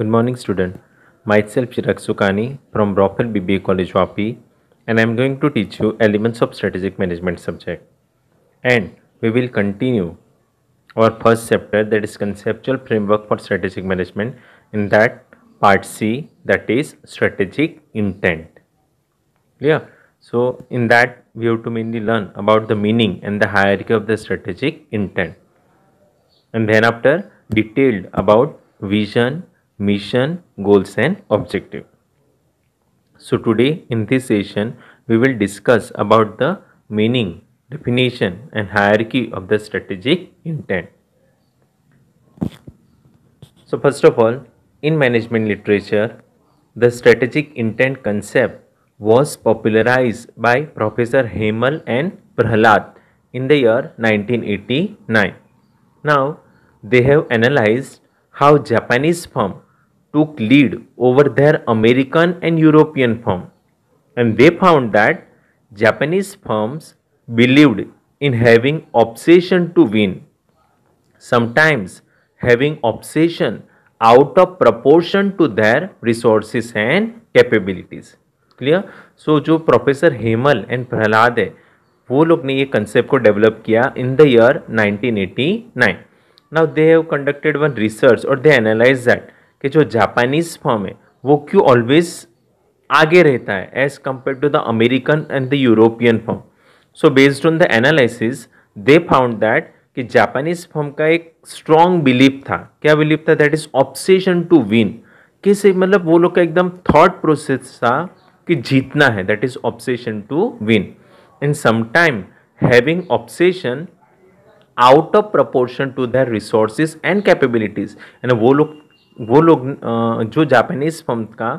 Good morning student. Myself Chirag Sukani from Brophel BBA College Wapi and I am going to teach you elements of strategic management subject. And we will continue our first chapter that is conceptual framework for strategic management in that part C that is strategic intent. Yeah. So in that we have to mainly learn about the meaning and the hierarchy of the strategic intent. And then after detailed about vision, mission, goals and objective. So today in this session we will discuss about the meaning, definition and hierarchy of the strategic intent. So first of all in management literature the strategic intent concept was popularized by Professor Hemal and Prahlad in the year 1989. Now they have analyzed how Japanese firm took lead over their American and European firm and they found that Japanese firms believed in having obsession to win. Sometimes having obsession out of proportion to their resources and capabilities. clear so, jo professor hemal and prahlad hai wo log ne ye concept ko develop kiya in the year 1989 now they have conducted one research or they analyzed that कि जो Japanese form है वो क्यों always आगे रहता है as compare to the American and the European form so based on the analysis they found that कि Japanese form का एक स्ट्रॉन्ग बिलीव था क्या बिलीव था that is obsession to win किस मतलब वो लोग का एकदम थॉट प्रोसेस था कि जीतना है that is obsession to win and sometime having obsession out of proportion to their resources and capabilities यानी वो लोग वो लोग जो जापानीज फर्म का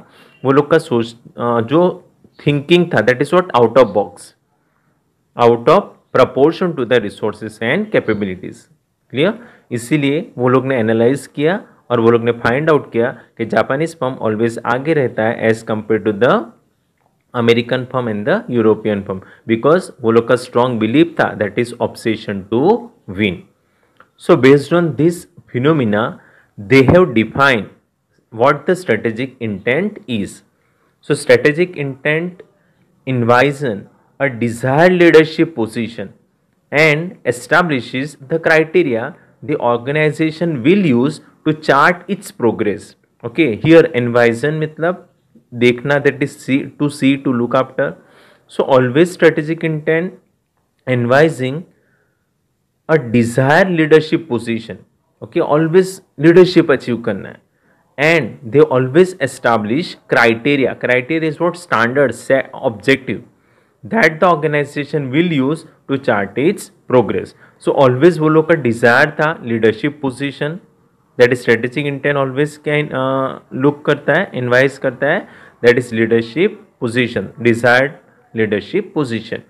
वो लोग का सोच जो थिंकिंग था that is what out of box out of proportion to the resources and capabilities clear इसीलिए वो लोग ने एनालाइज किया और वो लोग ने फाइंड आउट किया कि जापानीज फर्म ऑलवेज आगे रहता है as compare to the American firm and the European firm because वो लोग का स्ट्रॉन्ग बिलीव था that is obsession to win so based on this phenomena they have defined what the strategic intent is. So strategic intent envisions a desired leadership position and establishes the criteria the organization will use to chart its progress. Okay, here envision means देखना that is see to see to look after. So always strategic intent envisaging a desired leadership position okay always leadership achieve करना है and they always establish criteria criteria is what standard से objective that the organization will use to chart its progress so always वो लोग का desire था leadership position that is strategic intent always can look करता है envisage करता है that is leadership position desired leadership position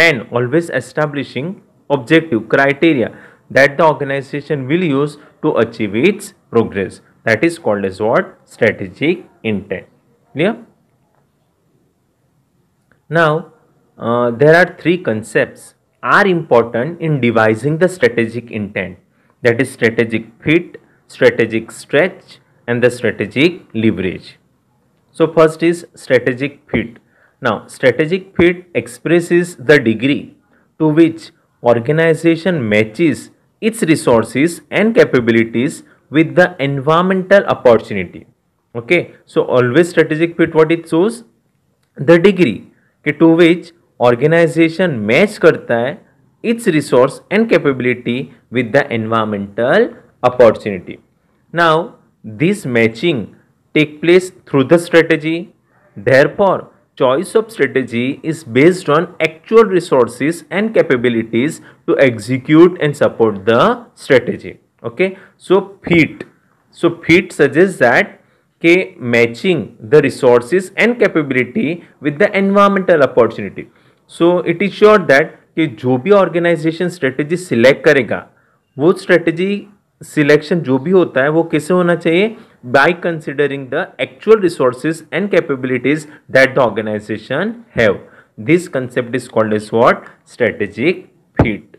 and always establishing objective criteria that the organization will use to achieve its progress that is called as what strategic intent clear now uh, there are three concepts are important in devising the strategic intent that is strategic fit strategic stretch and the strategic leverage so first is strategic fit now strategic fit expresses the degree to which organization matches its resources and capabilities with the environmental opportunity okay so always strategic fit what it shows the degree ke to which organization match karta hai its resource and capability with the environmental opportunity now this matching take place through the strategy therefore choice of strategy is based on actual resources and capabilities to execute and support the strategy. Okay. So, fit. So, fit suggests that K matching the resources and capability with the environmental opportunity. So, it is sure that कि जो भी organisation strategy select करेगा वो strategy selection जो भी होता है वो किसे होना चाहिए by considering the actual resources and capabilities that the organization have this concept is called is what strategic fit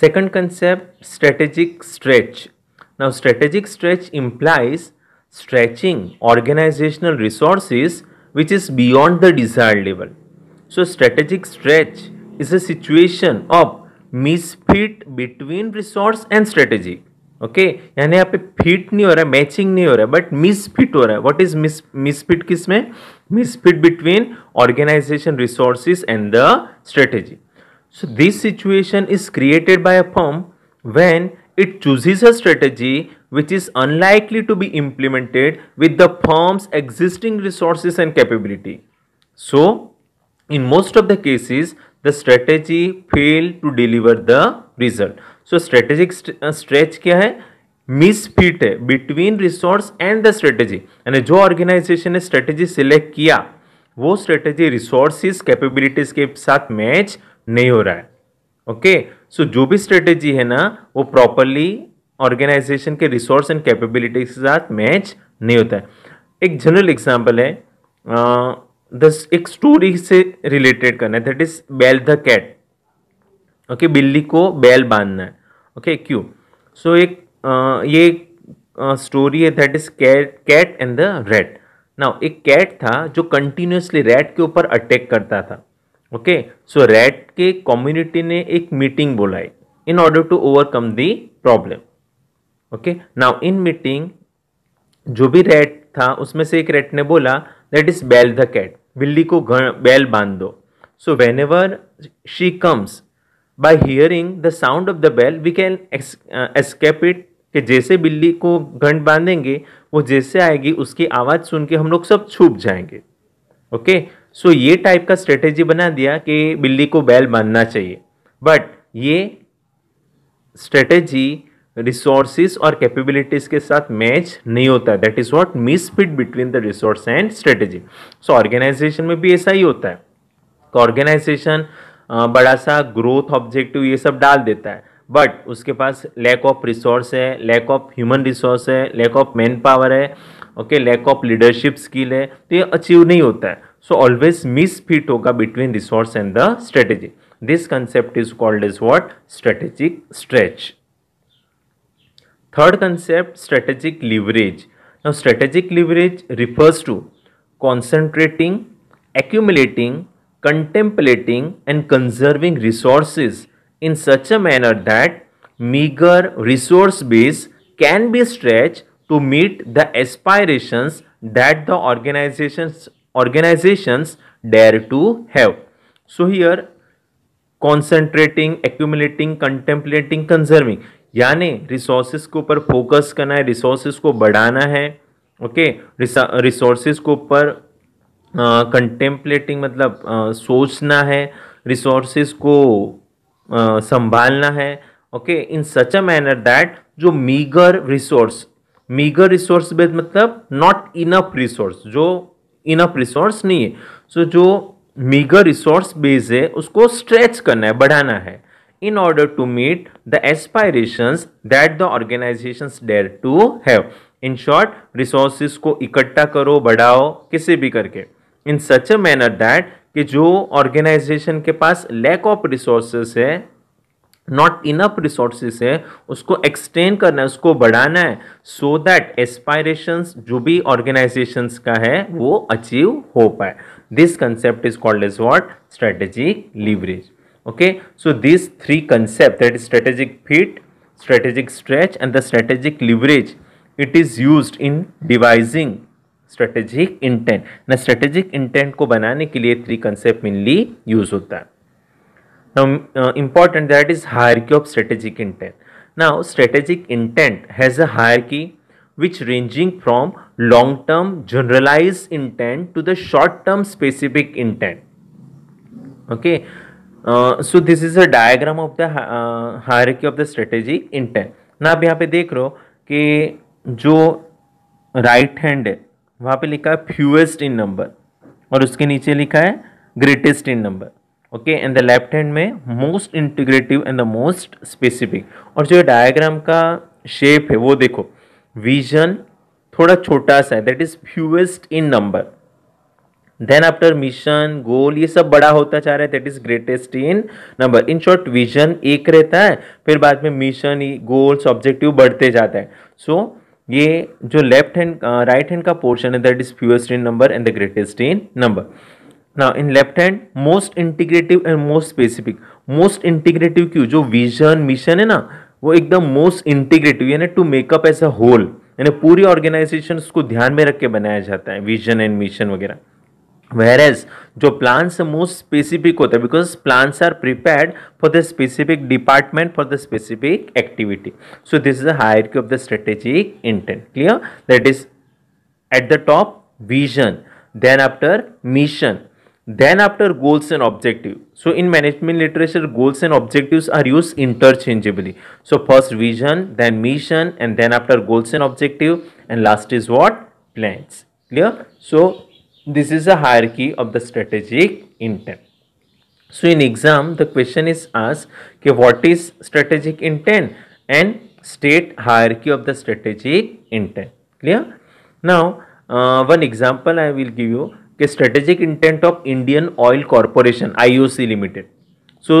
second concept strategic stretch now strategic stretch implies stretching organizational resources which is beyond the desire level so strategic stretch is a situation of Misfit between resource and strategy. Okay, यानी यहाँ पे fit नहीं हो रहा है matching नहीं हो रहा है बट मिसफिट हो रहा है व्हाट इज मिस मिसफिट किस में misfit between organization resources so this situation is created by a firm when it chooses a strategy which is unlikely to be implemented with the firm's existing resources and capability so in most of the cases the strategy fail to deliver the result so strategic stretch क्या है misfit है between resource and the strategy यानी जो organisation ने strategy select किया वो strategy resources capabilities के साथ मैच नहीं हो रहा है ओके okay? सो so, जो भी स्ट्रेटेजी है ना वो प्रॉपरली ऑर्गेनाइजेशन के रिसोर्स एंड कैपेबिलिटीज के साथ मैच नहीं होता है एक जनरल एग्जाम्पल है uh, दस एक स्टोरी से रिलेटेड करना है that is bell the cat okay बिल्ली को बैल बांधना है ओके okay, क्यों सो so, एक आ, ये स्टोरी है that is cat cat and the rat now एक कैट था जो कंटिन्यूसली रेड के ऊपर अटैक करता था ओके सो रेड के कम्युनिटी ने एक मीटिंग बुलाई in order to overcome the problem okay now in meeting जो भी रेड था उसमें से एक रेड ने बोला that is bell the cat बिल्ली को बैल बांध दो so whenever she comes by hearing the sound of the bell we can escape it कि जैसे बिल्ली को घंट बांधेंगे वो जैसे आएगी उसकी आवाज़ सुन के हम लोग सब छुप जाएंगे ओके सो so, ये टाइप का स्ट्रेटेजी बना दिया कि बिल्ली को बैल बांधना चाहिए बट ये स्ट्रेटेजी रिसोर्सिस और कैपेबिलिटीज के साथ मैच नहीं होता है that is miss misfit between the resource and strategy so organization में भी ऐसा ही होता है ऑर्गेनाइजेशन तो बड़ा सा ग्रोथ ऑब्जेक्टिव ये सब डाल देता है बट उसके पास लैक ऑफ रिसोर्स है लैक ऑफ ह्यूमन रिसोर्स है लैक ऑफ मैन पावर है okay lack of leadership skill है तो ये अचीव नहीं होता है सो ऑलवेज मिस फिट होगा between resource and the strategy this concept is called is what strategic stretch Third concept, strategic leverage. Now, strategic leverage refers to concentrating, accumulating, contemplating and conserving resources in such a manner that meager resource base can be stretched to meet the aspirations that the organizations organizations dare to have. So here concentrating, accumulating, contemplating, conserving. यानी resource के ऊपर focus करना है resource को बढ़ाना है okay resource को ऊपर कंटेम्पलेटिंग मतलब आ, सोचना है रिसोर्स को आ, संभालना है okay in such a manner that जो meagre resource meagre resource base मतलब नॉट इनफ रिसोर्स जो इनफ रिसोर्स नहीं है सो so, जो मीगर रिसोर्स बेस है उसको स्ट्रेच करना है बढ़ाना है in order to meet the aspirations that the organisation dare to have in short resources को इकट्ठा करो बढ़ाओ किसी भी करके इन सच अ मैनर दैट कि जो ऑर्गेनाइजेशन के पास लैक ऑफ रिसोर्सेज है नॉट इनफ रिसोर्सेज है उसको एक्सटेंड करना है उसको बढ़ाना है सो दैट एस्पायरेशंस जो भी ऑर्गेनाइजेशंस का है वो अचीव हो पाए this concept is called is what strategic leverage okay so these three concepts that is strategic fit strategic stretch and the strategic leverage it is used in devising strategic intent Now, strategic intent ko banane ke liye three concept mainly use hota hai. now uh, important that is hierarchy of strategic intent now strategic intent has a hierarchy which ranging from long term generalized intent to the short term specific intent okay so this is a diagram of the the of the strategy the strategy ना आप यहाँ पे देख रहे हो कि जो right hand है वहाँ पे लिखा है फ्यूएस्ट इन नंबर और उसके नीचे लिखा है greatest in number okay and the left hand में most integrative and the most specific और जो डायग्राम का शेप है वो देखो विजन थोड़ा छोटा सा है that is fewest in number then after mission goal ये सब बड़ा होता जा रहा है that is greatest in number in short vision एक रहता है फिर बाद में मिशन गोल्स ऑब्जेक्टिव बढ़ते जाता है सो so, ये जो लेफ्ट हैंड राइट हैंड का पोर्शन है that is fewest in number and the greatest in number ना in left hand most integrative and most specific most integrative क्यों जो विजन मिशन है ना वो एकदम मोस्ट इंटीग्रेटिव यानी to make up as a whole यानी पूरी ऑर्गेनाइजेशन को ध्यान में रख के बनाया जाता है विजन एंड मिशन वगैरह वेरेज जो प्लांट्स मोस्ट स्पेसिफिक होते हैं because plants are prepared for the specific department for the specific activity so this is uh key of the strategic intent clear that is at the top vision then after mission then after goals and objective so in management literature goals and objective are use interchangeably so first vision then mission and then after goals and objective and last is what plans clear so This is a hierarchy of the strategic intent. So in exam, the question is asked, okay, what is strategic intent and state hierarchy of the strategic intent. Clear? Now, uh, one example I will give you, okay, strategic intent of Indian Oil Corporation, IOC Limited. So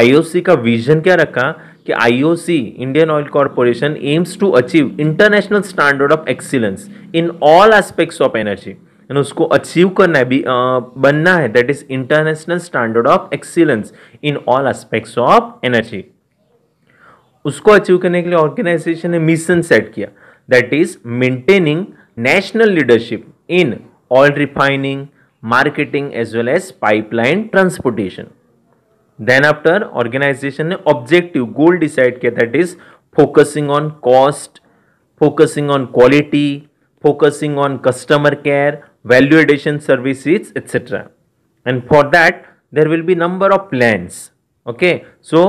ioc ka vision kya rakha कि IOC Indian Oil Corporation aims to achieve international standard of excellence in all aspects of energy ना उसको achieve करना है भी आ, बनना है that is international standard of excellence in all aspects of energy उसको अचीव करने के लिए ऑर्गेनाइजेशन ने मिशन सेट किया that is maintaining national leadership in oil refining marketing as well as pipeline transportation then after organisation ने objective goal decide किया that is focusing on cost focusing on quality focusing on customer care value addition services etc and for that there will be number of plans okay so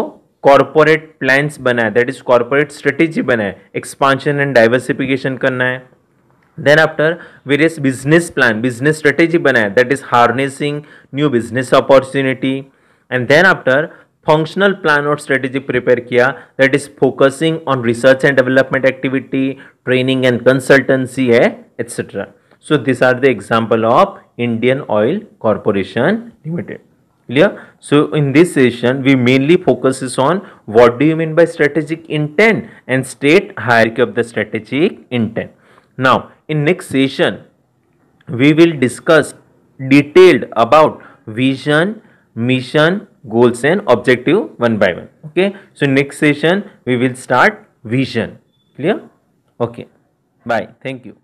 corporate plans bana that is corporate strategy bana expansion and diversification karna then after various business plan business strategy bana that is harnessing new business opportunity and then after functional plan or strategy prepare kiya that is focusing on research and development activity training and consultancy hai, etc so these are the example of Indian Oil Corporation Limited. Clear? So in this session, we mainly focuses on what do you mean by strategic intent and state hierarchy of the strategic intent. Now in next session, we will discuss detailed about vision, mission, goals and objective one by one. Okay. So next session, we will start vision. Clear? Okay. Bye. Thank you.